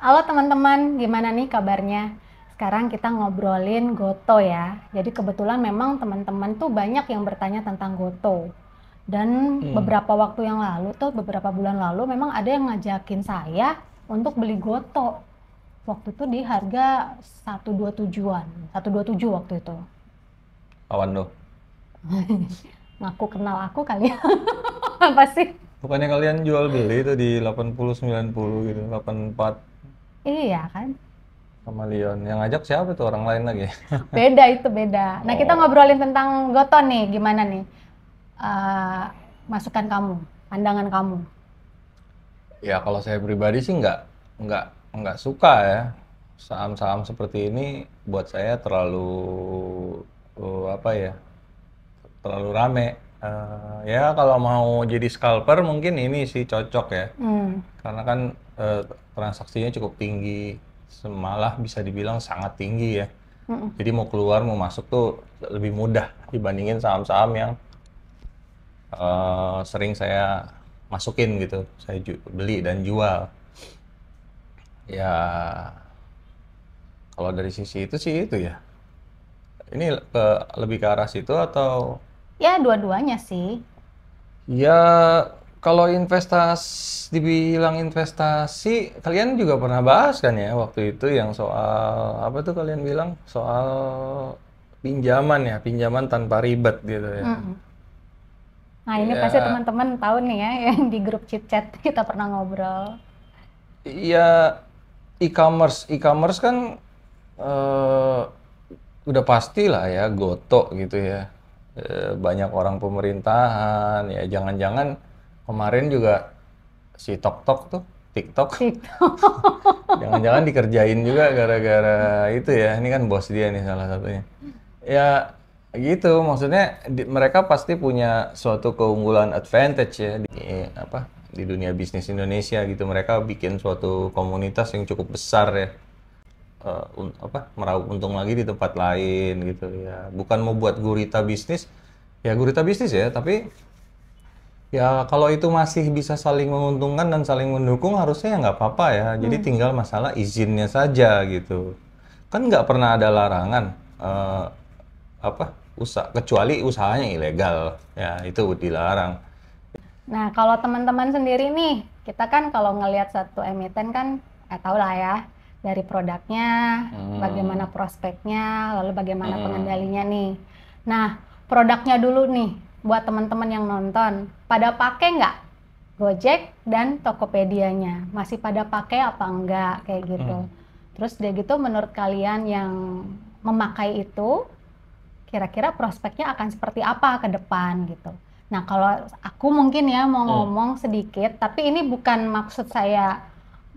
Halo teman-teman, gimana nih kabarnya? Sekarang kita ngobrolin Goto ya. Jadi kebetulan memang teman-teman tuh banyak yang bertanya tentang Goto. Dan hmm. beberapa waktu yang lalu tuh beberapa bulan lalu memang ada yang ngajakin saya untuk beli Goto. Waktu itu di harga 127-an, 127 waktu itu. Awan lo. Ngaku kenal aku kali ya. Apa sih? Bukannya kalian jual beli itu di 80 90 gitu, 84 Iya kan? Sama Leon. Yang ngajak siapa tuh? Orang lain lagi? beda itu beda. Nah oh. kita ngobrolin tentang Goto nih, gimana nih? Uh, masukan kamu, pandangan kamu. Ya kalau saya pribadi sih nggak nggak nggak suka ya saham-saham seperti ini buat saya terlalu uh, apa ya terlalu rame Uh, ya kalau mau jadi scalper mungkin ini sih cocok ya, hmm. karena kan uh, transaksinya cukup tinggi, semalah bisa dibilang sangat tinggi ya. Hmm. Jadi mau keluar mau masuk tuh lebih mudah dibandingin saham-saham yang uh, sering saya masukin gitu, saya beli dan jual. Ya kalau dari sisi itu sih itu ya. Ini ke, lebih ke arah situ atau Ya, dua-duanya sih. Ya, kalau investasi, dibilang investasi, kalian juga pernah bahas kan ya waktu itu yang soal, apa tuh kalian bilang? Soal pinjaman ya, pinjaman tanpa ribet gitu ya. Mm -hmm. Nah ini ya. pasti teman-teman tahu nih ya yang di grup chat chat kita pernah ngobrol. Iya e-commerce, e-commerce kan uh, udah pasti lah ya goto gitu ya. Eh, banyak orang pemerintahan ya jangan-jangan kemarin juga si Tok Tok tuh TikTok. TikTok. Jangan-jangan dikerjain juga gara-gara itu ya. Ini kan bos dia nih salah satunya. Ya gitu, maksudnya di, mereka pasti punya suatu keunggulan advantage ya di apa di dunia bisnis Indonesia gitu. Mereka bikin suatu komunitas yang cukup besar ya uh, un, apa meraup untung lagi di tempat lain gitu ya bukan mau buat gurita bisnis ya gurita bisnis ya tapi ya kalau itu masih bisa saling menguntungkan dan saling mendukung harusnya ya nggak apa-apa ya hmm. jadi tinggal masalah izinnya saja gitu kan nggak pernah ada larangan uh, apa usah kecuali usahanya ilegal ya itu dilarang nah kalau teman-teman sendiri nih kita kan kalau ngelihat satu emiten kan eh, tau lah ya dari produknya, hmm. bagaimana prospeknya, lalu bagaimana hmm. pengendalinya nih. Nah, produknya dulu nih buat teman-teman yang nonton, pada pakai nggak Gojek dan Tokopedia-nya? Masih pada pakai apa enggak kayak gitu. Hmm. Terus dia gitu menurut kalian yang memakai itu kira-kira prospeknya akan seperti apa ke depan gitu. Nah, kalau aku mungkin ya mau hmm. ngomong sedikit, tapi ini bukan maksud saya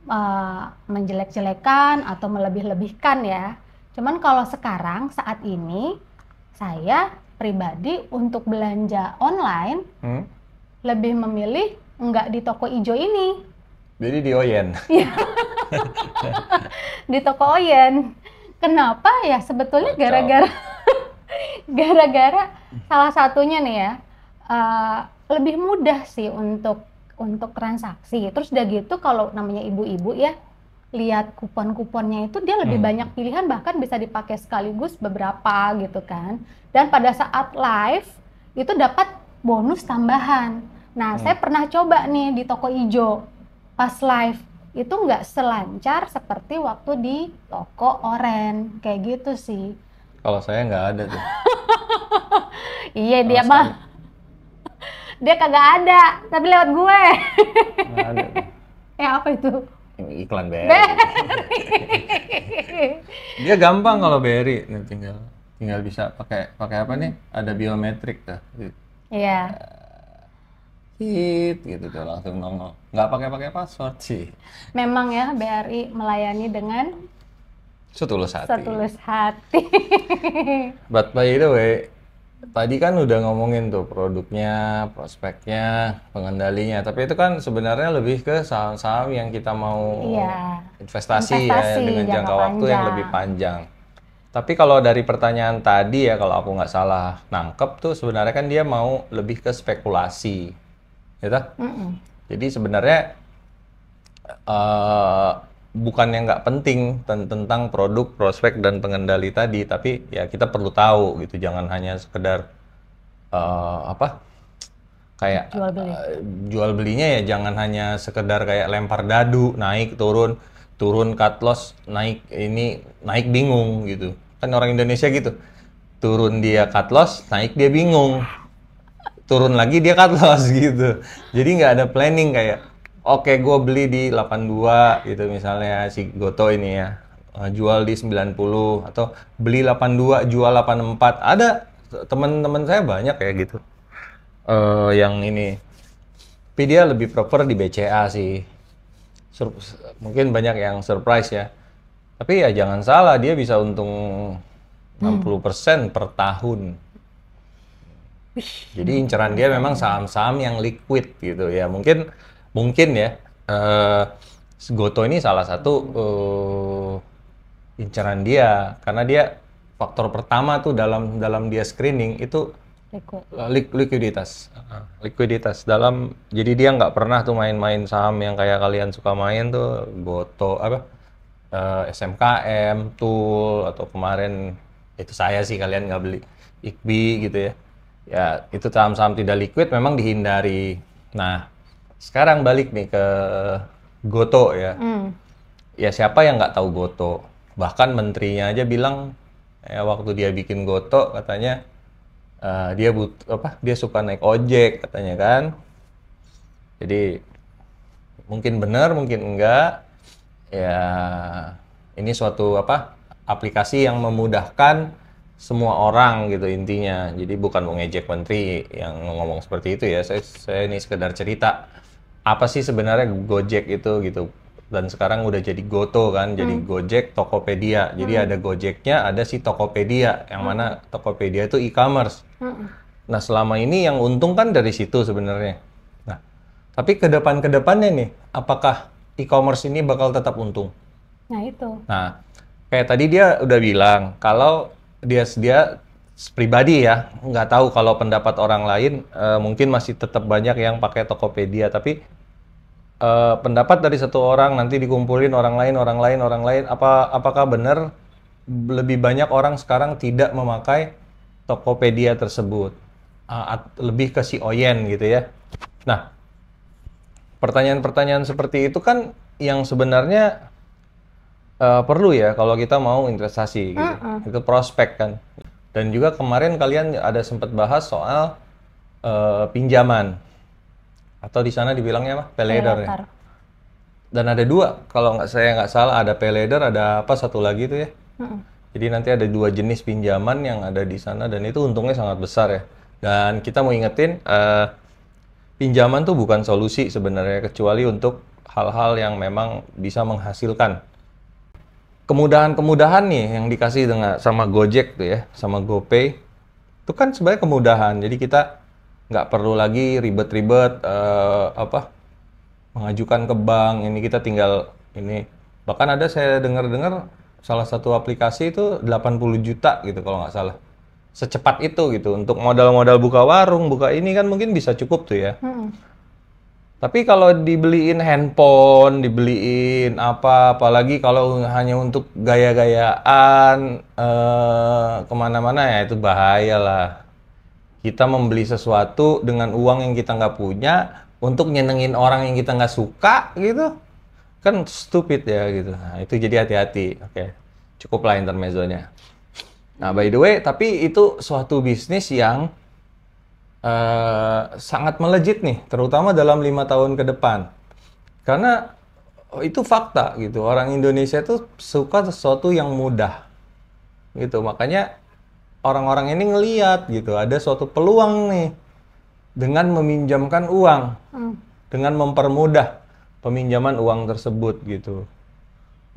uh, menjelek-jelekan atau melebih-lebihkan ya. Cuman kalau sekarang saat ini saya pribadi untuk belanja online hmm? lebih memilih nggak di toko ijo ini. Jadi di Oyen. Iya. di toko Oyen. Kenapa ya? Sebetulnya gara-gara gara-gara salah satunya nih ya uh, lebih mudah sih untuk untuk transaksi. Terus udah gitu kalau namanya ibu-ibu ya lihat kupon-kuponnya itu dia lebih hmm. banyak pilihan bahkan bisa dipakai sekaligus beberapa gitu kan. Dan pada saat live itu dapat bonus tambahan. Nah, hmm. saya pernah coba nih di toko ijo pas live itu nggak selancar seperti waktu di toko oren kayak gitu sih. Kalau saya nggak ada tuh. iya dia mah dia kagak ada tapi lewat gue ada eh apa itu iklan BRI, BRI. dia gampang kalau BRI ya, tinggal tinggal bisa pakai pakai apa nih ada biometrik tuh iya eh, hit gitu tuh langsung nongol nggak pakai pakai password sih memang ya BRI melayani dengan setulus hati setulus hati but by the way tadi kan udah ngomongin tuh produknya, prospeknya, pengendalinya. Tapi itu kan sebenarnya lebih ke saham-saham yang kita mau iya. investasi, ya, investasi ya dengan jangka, jangka waktu yang lebih panjang. Tapi kalau dari pertanyaan tadi ya kalau aku nggak salah nangkep tuh sebenarnya kan dia mau lebih ke spekulasi, gitu? mm -mm. Jadi sebenarnya uh, bukan yang nggak penting tentang produk, prospek dan pengendali tadi, tapi ya kita perlu tahu gitu, jangan hanya sekedar uh, apa kayak jual beli. Uh, jual belinya ya jangan hanya sekedar kayak lempar dadu naik turun turun cut loss naik ini naik bingung gitu kan orang Indonesia gitu turun dia cut loss naik dia bingung turun lagi dia cut loss gitu jadi nggak ada planning kayak oke okay, gue beli di 82 gitu misalnya si Goto ini ya eh, jual di 90 atau beli 82 jual 84 ada teman-teman saya banyak kayak gitu uh, yang ini tapi dia lebih proper di BCA sih Sur mungkin banyak yang surprise ya tapi ya jangan salah dia bisa untung 60% hmm. per tahun jadi inceran dia memang saham-saham yang liquid gitu ya mungkin mungkin ya uh, Goto ini salah satu uh, incaran dia karena dia faktor pertama tuh dalam dalam dia screening itu eh, likuiditas likuiditas dalam jadi dia nggak pernah tuh main-main saham yang kayak kalian suka main tuh goto apa uh, SMKM tool atau kemarin itu saya sih kalian nggak beli IKB gitu ya ya itu saham-saham tidak liquid memang dihindari nah sekarang balik nih ke Goto ya. Mm. Ya siapa yang nggak tahu Goto? Bahkan menterinya aja bilang ya waktu dia bikin Goto katanya uh, dia but apa? Dia suka naik ojek katanya kan. Jadi mungkin benar, mungkin enggak. Ya ini suatu apa? aplikasi yang memudahkan semua orang gitu intinya. Jadi bukan mengejek menteri yang ngomong seperti itu ya. Saya saya ini sekedar cerita apa sih sebenarnya Gojek itu gitu dan sekarang udah jadi Goto kan jadi hmm. Gojek Tokopedia jadi hmm. ada Gojeknya ada si Tokopedia yang hmm. mana Tokopedia itu e-commerce hmm. nah selama ini yang untung kan dari situ sebenarnya nah tapi ke depan ke depannya nih apakah e-commerce ini bakal tetap untung nah itu nah kayak tadi dia udah bilang kalau dia dia pribadi ya nggak tahu kalau pendapat orang lain uh, mungkin masih tetap banyak yang pakai Tokopedia tapi uh, pendapat dari satu orang nanti dikumpulin orang lain orang lain orang lain apa apakah benar lebih banyak orang sekarang tidak memakai Tokopedia tersebut uh, lebih ke si Oyen gitu ya nah pertanyaan-pertanyaan seperti itu kan yang sebenarnya uh, perlu ya kalau kita mau investasi gitu uh -uh. itu prospek kan dan juga kemarin kalian ada sempat bahas soal uh, pinjaman atau di sana dibilangnya apa? peleder Ya? Dan ada dua, kalau nggak saya nggak salah ada peleder ada apa satu lagi itu ya. Mm Jadi nanti ada dua jenis pinjaman yang ada di sana dan itu untungnya sangat besar ya. Dan kita mau ingetin uh, pinjaman tuh bukan solusi sebenarnya kecuali untuk hal-hal yang memang bisa menghasilkan kemudahan-kemudahan nih yang dikasih dengan sama Gojek tuh ya, sama GoPay, itu kan sebenarnya kemudahan. Jadi kita nggak perlu lagi ribet-ribet uh, apa mengajukan ke bank. Ini kita tinggal ini. Bahkan ada saya dengar-dengar salah satu aplikasi itu 80 juta gitu kalau nggak salah. Secepat itu gitu untuk modal-modal buka warung, buka ini kan mungkin bisa cukup tuh ya. Hmm tapi kalau dibeliin handphone, dibeliin apa, apalagi kalau hanya untuk gaya-gayaan eh, kemana-mana ya itu bahaya lah. Kita membeli sesuatu dengan uang yang kita nggak punya untuk nyenengin orang yang kita nggak suka gitu, kan stupid ya gitu. Nah, itu jadi hati-hati. Oke, okay. cukup lah intermezzonya. Nah by the way, tapi itu suatu bisnis yang uh, sangat melejit nih, terutama dalam lima tahun ke depan. Karena itu fakta gitu, orang Indonesia itu suka sesuatu yang mudah gitu, makanya orang-orang ini ngeliat gitu, ada suatu peluang nih dengan meminjamkan uang, hmm. dengan mempermudah peminjaman uang tersebut gitu.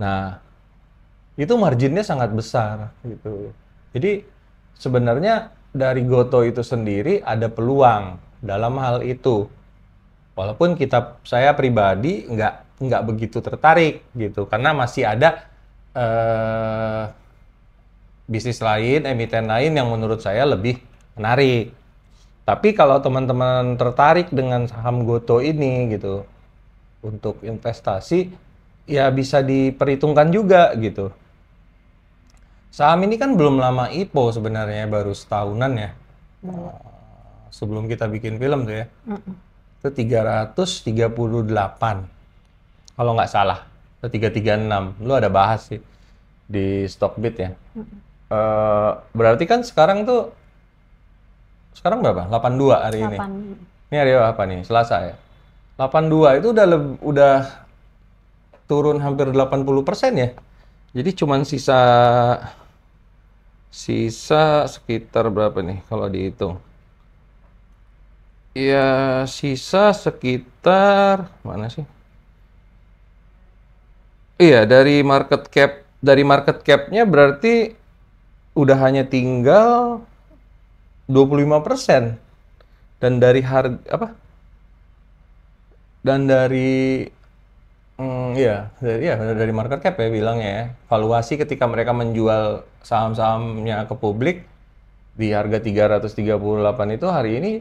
Nah, itu marginnya sangat besar gitu. Jadi sebenarnya dari Goto itu sendiri ada peluang dalam hal itu. Walaupun kita saya pribadi nggak nggak begitu tertarik gitu karena masih ada eh, bisnis lain, emiten lain yang menurut saya lebih menarik. Tapi kalau teman-teman tertarik dengan saham Goto ini gitu untuk investasi ya bisa diperhitungkan juga gitu. Saham ini kan belum lama IPO sebenarnya, baru setahunan ya. Hmm. sebelum kita bikin film tuh ya. ratus tiga Itu 338. Kalau nggak salah. Itu 336. Lu ada bahas sih di Stockbit ya. Hmm. berarti kan sekarang tuh sekarang berapa? 82 hari 8. ini. Ini hari apa nih? Selasa ya. 82 itu udah leb, udah turun hampir 80% ya. Jadi cuman sisa sisa sekitar berapa nih kalau dihitung ya sisa sekitar mana sih iya dari market cap dari market capnya berarti udah hanya tinggal 25% dan dari harga apa dan dari Hmm, iya, dari, iya dari market cap ya bilang ya. Valuasi ketika mereka menjual saham-sahamnya ke publik di harga 338 itu hari ini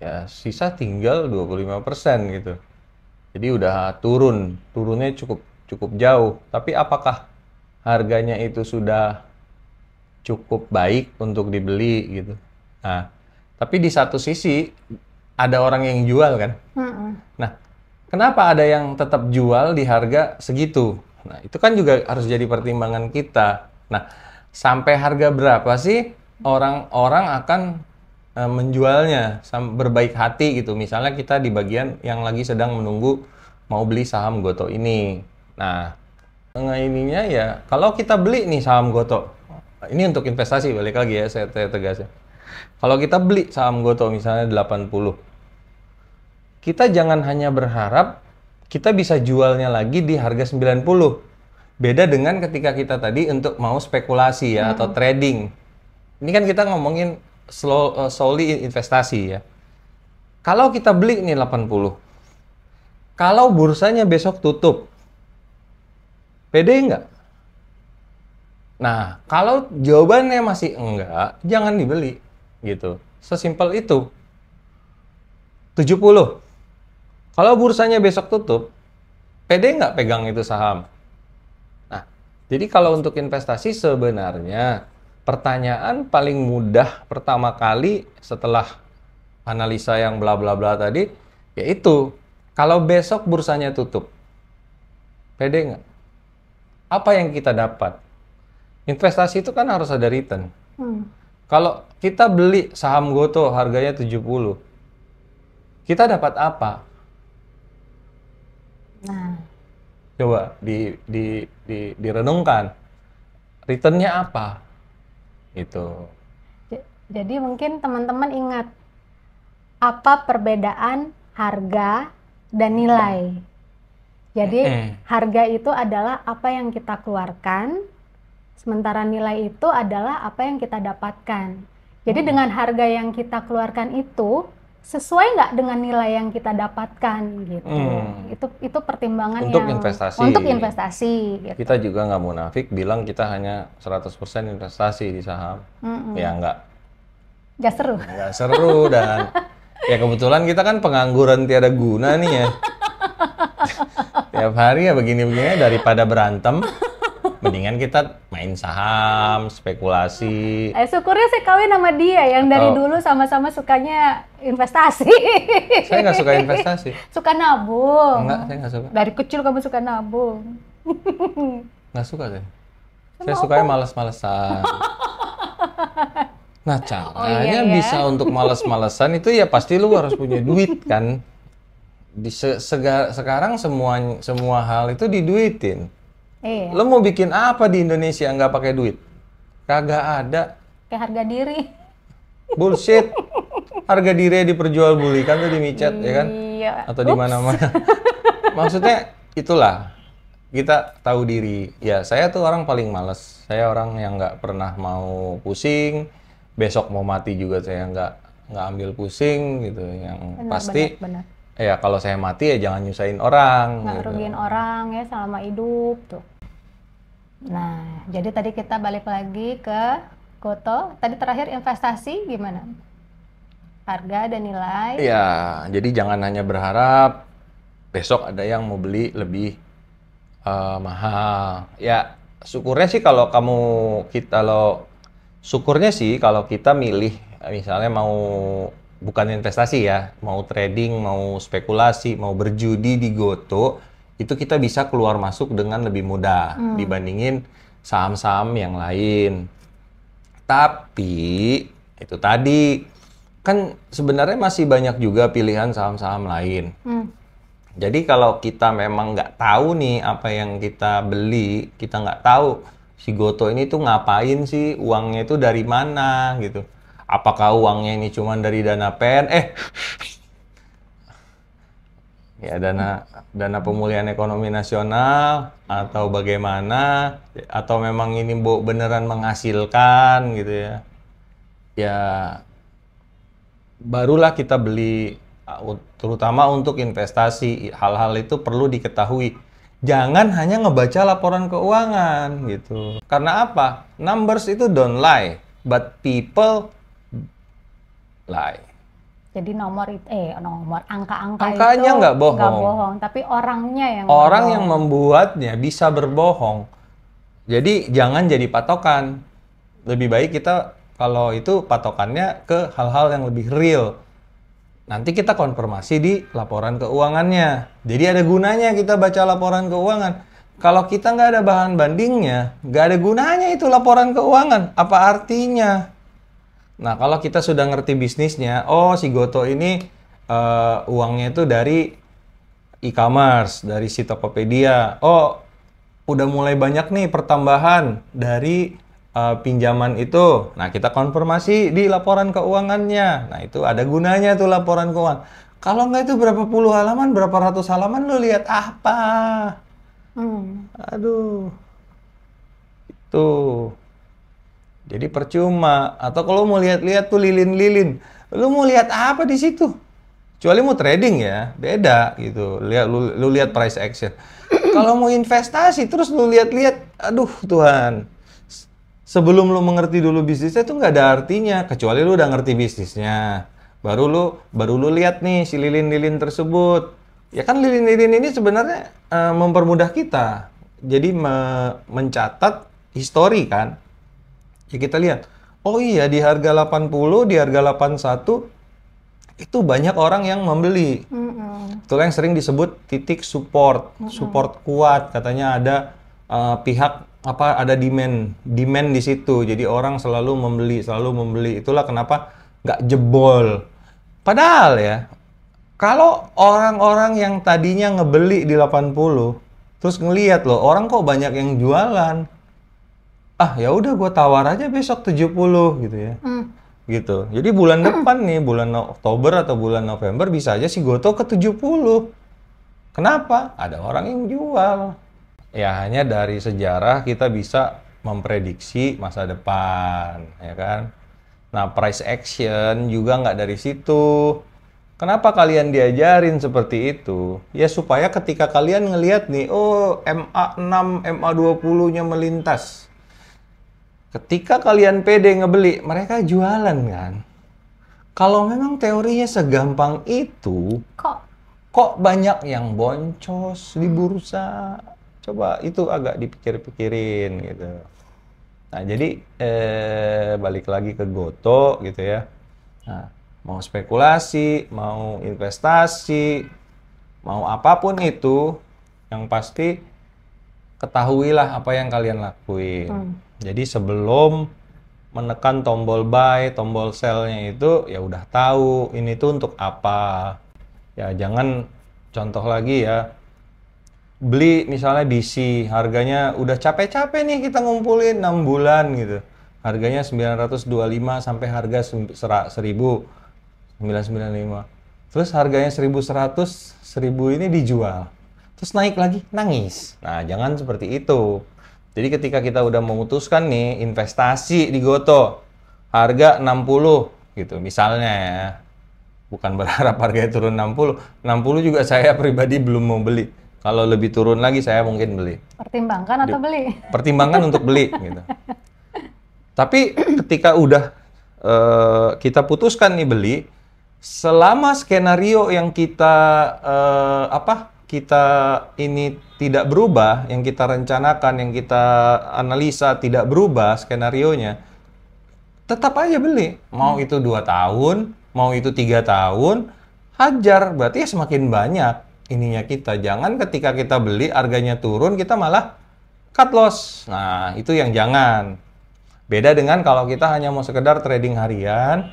ya sisa tinggal 25% gitu. Jadi udah turun, turunnya cukup cukup jauh. Tapi apakah harganya itu sudah cukup baik untuk dibeli gitu? Nah, tapi di satu sisi ada orang yang jual kan. Mm -mm. Nah, Kenapa ada yang tetap jual di harga segitu? Nah, itu kan juga harus jadi pertimbangan kita. Nah, sampai harga berapa sih orang-orang akan e, menjualnya berbaik hati gitu. Misalnya kita di bagian yang lagi sedang menunggu mau beli saham Goto ini. Nah, tengah ininya ya kalau kita beli nih saham Goto. Ini untuk investasi balik lagi ya saya ya. Kalau kita beli saham Goto misalnya 80 kita jangan hanya berharap kita bisa jualnya lagi di harga 90. Beda dengan ketika kita tadi untuk mau spekulasi ya hmm. atau trading. Ini kan kita ngomongin slow, uh, solely investasi ya. Kalau kita beli nih 80, kalau bursanya besok tutup, pede enggak? Nah, kalau jawabannya masih enggak, jangan dibeli gitu. Sesimpel itu. 70. Kalau bursanya besok tutup, PD nggak pegang itu saham. Nah, jadi kalau untuk investasi sebenarnya pertanyaan paling mudah pertama kali setelah analisa yang bla bla bla tadi, yaitu kalau besok bursanya tutup, PD nggak? Apa yang kita dapat? Investasi itu kan harus ada return. Hmm. Kalau kita beli saham Goto harganya 70, kita dapat apa? Nah. Coba di di di direnungkan returnnya apa itu. Jadi mungkin teman-teman ingat apa perbedaan harga dan nilai. Jadi eh, eh. harga itu adalah apa yang kita keluarkan, sementara nilai itu adalah apa yang kita dapatkan. Jadi hmm. dengan harga yang kita keluarkan itu sesuai nggak dengan nilai yang kita dapatkan gitu. Hmm. Itu itu pertimbangan untuk yang investasi. untuk investasi. Gitu. Kita juga nggak munafik bilang kita hanya 100% investasi di saham. Mm Ya nggak. Nggak seru. Nggak seru dan ya kebetulan kita kan pengangguran tiada guna nih ya. Tiap hari ya begini-begini daripada berantem mendingan kita main saham, spekulasi. Eh, syukurnya saya kawin sama dia yang dari dulu sama-sama sukanya investasi. Saya nggak suka investasi. Suka nabung. Enggak, saya nggak suka. Dari kecil kamu suka nabung. Nggak suka saya. Kenapa? saya sukanya males-malesan. nah, caranya oh, iya, ya? bisa untuk males-malesan itu ya pasti lu harus punya duit kan. Di se sekarang semua semua hal itu diduitin Iya. Lo mau bikin apa di Indonesia nggak pakai duit? Kagak ada. Kayak harga diri. Bullshit. Harga diri diperjualbelikan tuh di micat iya. ya kan? Iya. Atau di mana-mana. Maksudnya itulah kita tahu diri. Ya saya tuh orang paling males. Saya orang yang nggak pernah mau pusing. Besok mau mati juga saya nggak nggak ambil pusing gitu. Yang benar, pasti. Benar, benar. Ya kalau saya mati ya jangan nyusahin orang. Nggak gitu. rugiin orang ya selama hidup tuh. Nah, jadi tadi kita balik lagi ke koto Tadi terakhir investasi gimana? Harga dan nilai? Iya, jadi jangan hanya berharap besok ada yang mau beli lebih uh, mahal. Ya, syukurnya sih kalau kamu kita lo syukurnya sih kalau kita milih misalnya mau bukan investasi ya, mau trading, mau spekulasi, mau berjudi di Goto itu kita bisa keluar masuk dengan lebih mudah hmm. dibandingin saham-saham yang lain. Tapi itu tadi kan sebenarnya masih banyak juga pilihan saham-saham lain. Hmm. Jadi kalau kita memang nggak tahu nih apa yang kita beli, kita nggak tahu si Goto ini tuh ngapain sih, uangnya itu dari mana gitu. Apakah uangnya ini cuma dari dana PN? Eh, ya dana dana pemulihan ekonomi nasional atau bagaimana atau memang ini beneran menghasilkan gitu ya ya barulah kita beli uh, terutama untuk investasi hal-hal itu perlu diketahui jangan hanya ngebaca laporan keuangan gitu karena apa numbers itu don't lie but people lie jadi nomor itu eh nomor angka-angka angkanya nggak bohong. bohong, tapi orangnya yang orang yang membuatnya bisa berbohong. Jadi jangan jadi patokan. Lebih baik kita kalau itu patokannya ke hal-hal yang lebih real. Nanti kita konfirmasi di laporan keuangannya. Jadi ada gunanya kita baca laporan keuangan. Kalau kita nggak ada bahan bandingnya, nggak ada gunanya itu laporan keuangan. Apa artinya? Nah, kalau kita sudah ngerti bisnisnya, oh si Goto ini uh, uangnya itu dari e-commerce, dari si Tokopedia. Oh, udah mulai banyak nih pertambahan dari uh, pinjaman itu. Nah, kita konfirmasi di laporan keuangannya. Nah, itu ada gunanya tuh laporan keuangan. Kalau nggak itu berapa puluh halaman, berapa ratus halaman, lo lihat apa? Hmm. Aduh. Itu. Jadi percuma. Atau kalau mau lihat-lihat tuh lilin-lilin, lu mau lihat apa di situ? Kecuali mau trading ya, beda gitu. Lihat lu, lu lihat price action. kalau mau investasi terus lu lihat-lihat, aduh Tuhan. Sebelum lu mengerti dulu bisnisnya tuh nggak ada artinya, kecuali lu udah ngerti bisnisnya. Baru lu baru lu lihat nih si lilin-lilin tersebut. Ya kan lilin-lilin ini sebenarnya uh, mempermudah kita. Jadi me mencatat histori kan Ya kita lihat, oh iya di harga 80, di harga 81 itu banyak orang yang membeli. Mm-hmm. Itulah kan yang sering disebut titik support, mm-hmm. support kuat katanya ada uh, pihak apa ada demand, demand di situ. Jadi orang selalu membeli, selalu membeli. Itulah kenapa nggak jebol. Padahal ya, kalau orang-orang yang tadinya ngebeli di 80, terus ngelihat loh, orang kok banyak yang jualan ah ya udah gue tawar aja besok 70 gitu ya. Hmm. Gitu. Jadi bulan hmm. depan nih, bulan Oktober atau bulan November bisa aja si Goto ke 70. Kenapa? Ada orang yang jual. Ya hanya dari sejarah kita bisa memprediksi masa depan, ya kan? Nah, price action juga nggak dari situ. Kenapa kalian diajarin seperti itu? Ya supaya ketika kalian ngelihat nih, oh MA6, MA20-nya melintas. Ketika kalian pede ngebeli, mereka jualan kan? Kalau memang teorinya segampang itu, kok kok banyak yang boncos di bursa? Coba itu agak dipikir-pikirin gitu. Nah, jadi eh, balik lagi ke Goto gitu ya. Nah, mau spekulasi, mau investasi, mau apapun itu, yang pasti ketahuilah apa yang kalian lakuin. Hmm jadi sebelum menekan tombol buy, tombol sellnya itu ya udah tahu ini tuh untuk apa. Ya jangan contoh lagi ya beli misalnya DC harganya udah capek-capek nih kita ngumpulin 6 bulan gitu. Harganya 925 sampai harga 1000 995. Terus harganya 1100, 1000 ini dijual. Terus naik lagi, nangis. Nah, jangan seperti itu jadi ketika kita udah memutuskan nih investasi di Goto harga 60 gitu misalnya ya. Bukan berharap harga turun 60. 60 juga saya pribadi belum mau beli. Kalau lebih turun lagi saya mungkin beli. Pertimbangkan atau beli? Pertimbangkan untuk beli gitu. Tapi ketika udah uh, kita putuskan nih beli, selama skenario yang kita uh, apa kita ini tidak berubah, yang kita rencanakan, yang kita analisa tidak berubah skenario-nya, tetap aja beli. Mau hmm. itu dua tahun, mau itu tiga tahun, hajar. Berarti ya semakin banyak ininya kita. Jangan ketika kita beli harganya turun, kita malah cut loss. Nah, itu yang jangan. Beda dengan kalau kita hanya mau sekedar trading harian,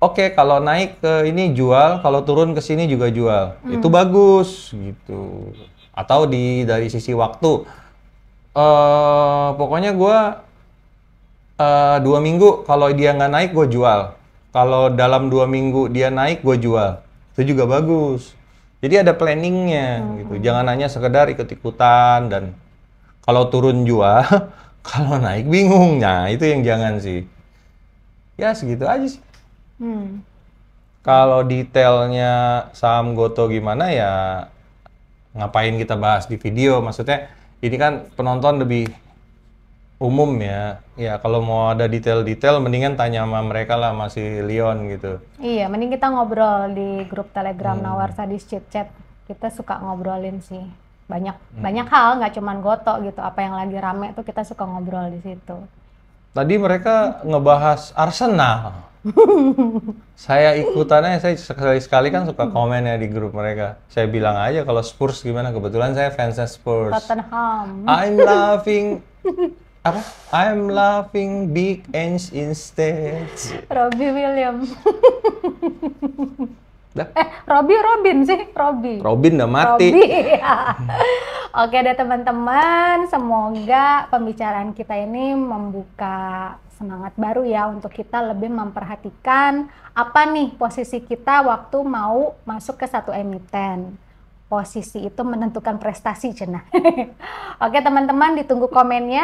Oke, okay, kalau naik ke ini jual, kalau turun ke sini juga jual. Hmm. Itu bagus gitu. Atau di dari sisi waktu, uh, pokoknya gue uh, dua minggu kalau dia nggak naik gue jual. Kalau dalam dua minggu dia naik gue jual. Itu juga bagus. Jadi ada planningnya hmm. gitu. Jangan hanya sekedar ikut-ikutan dan kalau turun jual, kalau naik bingung. Nah itu yang jangan sih. Ya segitu aja sih. Hmm. Kalau detailnya saham Goto gimana ya ngapain kita bahas di video? Maksudnya ini kan penonton lebih umum ya. Ya kalau mau ada detail-detail mendingan tanya sama mereka lah masih Leon gitu. Iya, mending kita ngobrol di grup Telegram hmm. Nawar Sadis Chit Chat. Kita suka ngobrolin sih banyak hmm. banyak hal nggak cuman goto gitu apa yang lagi rame tuh kita suka ngobrol di situ Tadi mereka ngebahas Arsenal. saya ikutannya, saya sekali-sekali kan suka komen ya di grup mereka. Saya bilang aja kalau Spurs gimana, kebetulan saya fansnya Spurs. Tottenham. I'm laughing apa? I'm laughing big ends instead. Robbie Williams. Dah. Eh, Robi Robin sih, Robi. Robin udah mati. Robi. Iya. Oke deh teman-teman, semoga pembicaraan kita ini membuka semangat baru ya untuk kita lebih memperhatikan apa nih posisi kita waktu mau masuk ke satu emiten posisi itu menentukan prestasi Cina. Oke teman-teman ditunggu komennya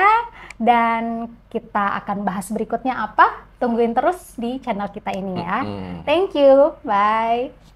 dan kita akan bahas berikutnya apa. Tungguin terus di channel kita ini ya. Thank you. Bye.